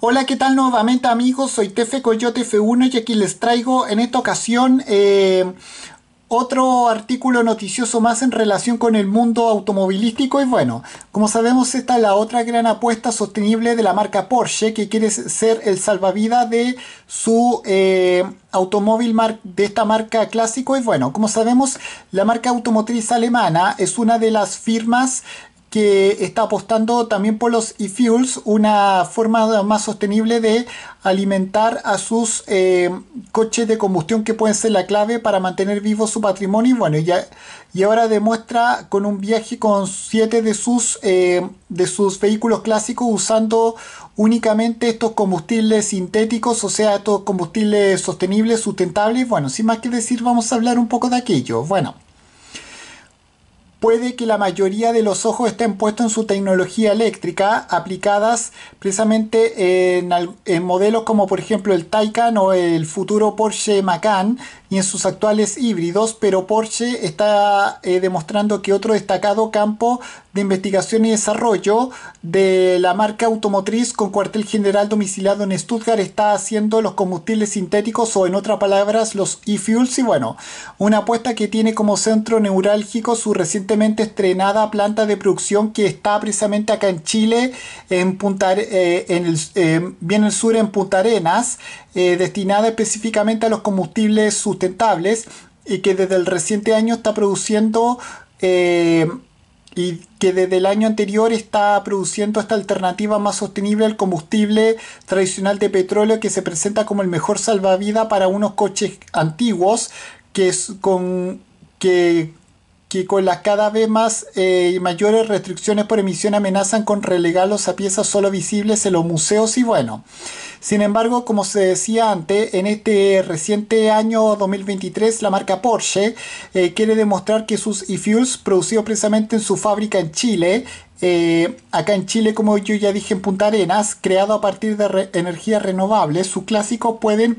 Hola, ¿qué tal nuevamente amigos? Soy Tefe Coyote F1 y aquí les traigo en esta ocasión eh, otro artículo noticioso más en relación con el mundo automovilístico y bueno, como sabemos esta es la otra gran apuesta sostenible de la marca Porsche que quiere ser el salvavidas de su eh, automóvil de esta marca clásico y bueno, como sabemos la marca automotriz alemana es una de las firmas que está apostando también por los e-fuels, una forma más sostenible de alimentar a sus eh, coches de combustión que pueden ser la clave para mantener vivo su patrimonio. Y bueno, y ahora demuestra con un viaje con siete de sus, eh, de sus vehículos clásicos usando únicamente estos combustibles sintéticos, o sea, estos combustibles sostenibles, sustentables. Bueno, sin más que decir, vamos a hablar un poco de aquello. Bueno puede que la mayoría de los ojos estén puestos en su tecnología eléctrica aplicadas precisamente en, modelos como por ejemplo el Taycan o el futuro Porsche Macan y en sus actuales híbridos, pero Porsche está eh, demostrando que otro destacado campo de investigación y desarrollo de la marca automotriz con cuartel general domiciliado en Stuttgart está haciendo los combustibles sintéticos o en otras palabras los e-fuels y bueno, una apuesta que tiene como centro neurálgico su recientemente estrenada planta de producción que está precisamente acá en Chile, en Punta, eh, en el, eh, sur en Punta Arenas, destinada específicamente a los combustibles y que desde el reciente año está produciendo eh, y que desde el año anterior está produciendo esta alternativa más sostenible al combustible tradicional de petróleo que se presenta como el mejor salvavidas para unos coches antiguos que es con que con las cada vez más eh, mayores restricciones por emisión amenazan con relegarlos a piezas solo visibles en los museos y bueno. Sin embargo, como se decía antes, en este reciente año 2023 la marca Porsche eh, quiere demostrar que sus e-fuels producidos precisamente en su fábrica en Chile eh, acá en Chile, como yo ya dije en Punta Arenas, creado a partir de energías renovables, sus clásicos pueden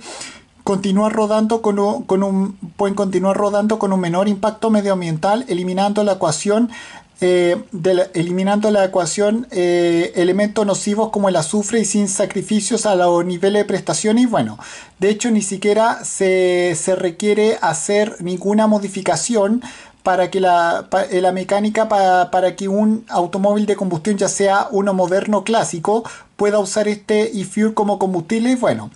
continuar rodando con un, pueden continuar rodando con un menor impacto medioambiental, eliminando la ecuación, eh, eliminando la ecuación eh, elementos nocivos como el azufre y sin sacrificios a los niveles de prestaciones. Y bueno, de hecho ni siquiera se, requiere hacer ninguna modificación para que la, eh, mecánica para que un automóvil de combustión, ya sea uno moderno clásico, pueda usar este e-fuel como combustible. bueno,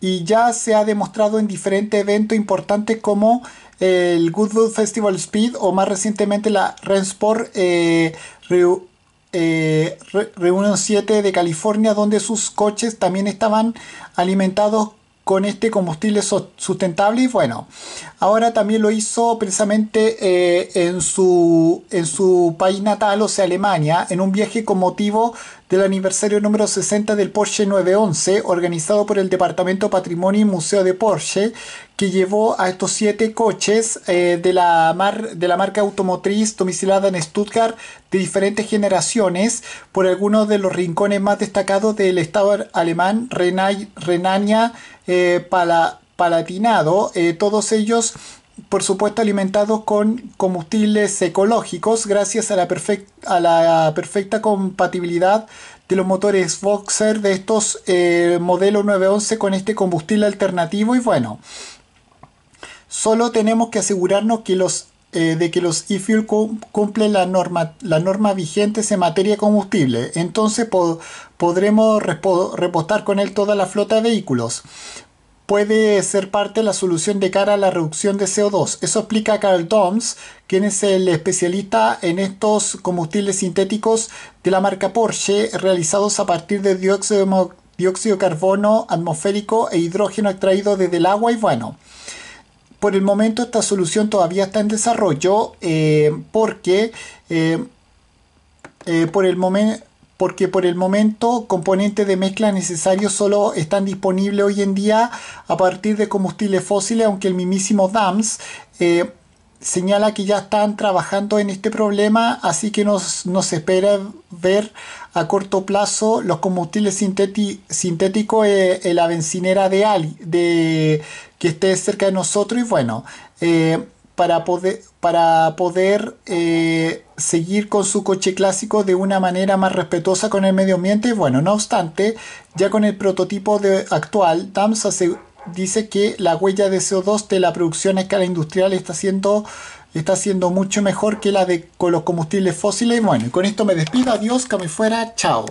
y ya se ha demostrado en diferentes eventos importantes como eh, el Goodwood Festival Speed o más recientemente la Rensport eh, 7 eh, de California donde sus coches también estaban alimentados con este combustible sustentable y bueno, ahora también lo hizo precisamente eh, en, su, en su país natal, o sea Alemania, en un viaje con motivo del aniversario número 60 del Porsche 911, organizado por el Departamento Patrimonio y Museo de Porsche, que llevó a estos siete coches eh, de, la de la marca automotriz domicilada en Stuttgart de diferentes generaciones por algunos de los rincones más destacados del estado alemán Renania eh, Palatinado, eh, todos ellos por supuesto alimentados con combustibles ecológicos gracias a la, a la perfecta compatibilidad de los motores Boxer de estos eh, modelos 911 con este combustible alternativo y bueno, solo tenemos que asegurarnos que los, eh, de que los e-fuel cumplen la norma, las normas vigentes en materia de combustible. Entonces podremos repostar con él toda la flota de vehículos puede ser parte de la solución de cara a la reducción de CO2. Eso explica Carl Doms, quien es el especialista en estos combustibles sintéticos de la marca Porsche, realizados a partir de dióxido de dióxido carbono atmosférico e hidrógeno extraído desde el agua y bueno. Por el momento esta solución todavía está en desarrollo eh, porque eh, eh, por el momento porque por el momento componentes de mezcla necesarios solo están disponibles hoy en día a partir de combustibles fósiles, aunque el mismísimo DAMS eh, señala que ya están trabajando en este problema, así que nos, espera ver a corto plazo los combustibles sintéticos eh, en la bencinera de Ali, de, que esté cerca de nosotros y bueno. Eh, para poder, para eh, poder seguir con su coche clásico de una manera más respetuosa con el medio ambiente. Bueno, no obstante, ya con el prototipo de, actual, DAMS dice que la huella de CO2 de la producción a escala industrial está siendo, está mucho mejor que la de con los combustibles fósiles. Bueno, y con esto me despido. Adiós, que me fuera. Chao.